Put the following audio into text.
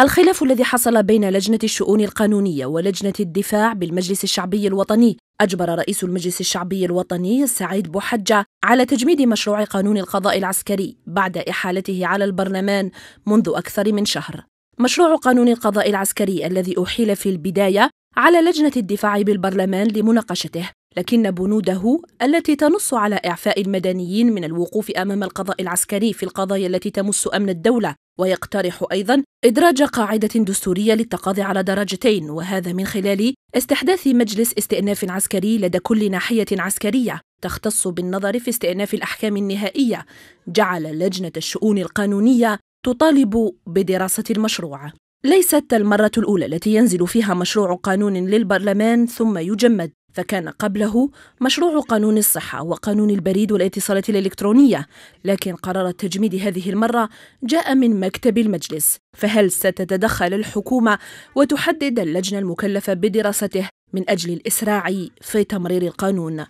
الخلاف الذي حصل بين لجنة الشؤون القانونية ولجنة الدفاع بالمجلس الشعبي الوطني أجبر رئيس المجلس الشعبي الوطني سعيد بوحجة على تجميد مشروع قانون القضاء العسكري بعد إحالته على البرلمان منذ أكثر من شهر مشروع قانون القضاء العسكري الذي أحيل في البداية على لجنة الدفاع بالبرلمان لمناقشته لكن بنوده التي تنص على إعفاء المدنيين من الوقوف أمام القضاء العسكري في القضايا التي تمس أمن الدولة ويقترح أيضا إدراج قاعدة دستورية للتقاضي على درجتين وهذا من خلال استحداث مجلس استئناف عسكري لدى كل ناحية عسكرية تختص بالنظر في استئناف الأحكام النهائية جعل لجنة الشؤون القانونية تطالب بدراسة المشروع ليست المرة الأولى التي ينزل فيها مشروع قانون للبرلمان ثم يجمد فكان قبله مشروع قانون الصحة وقانون البريد والاتصالات الإلكترونية لكن قرار التجميد هذه المرة جاء من مكتب المجلس فهل ستتدخل الحكومة وتحدد اللجنة المكلفة بدراسته من أجل الإسراع في تمرير القانون؟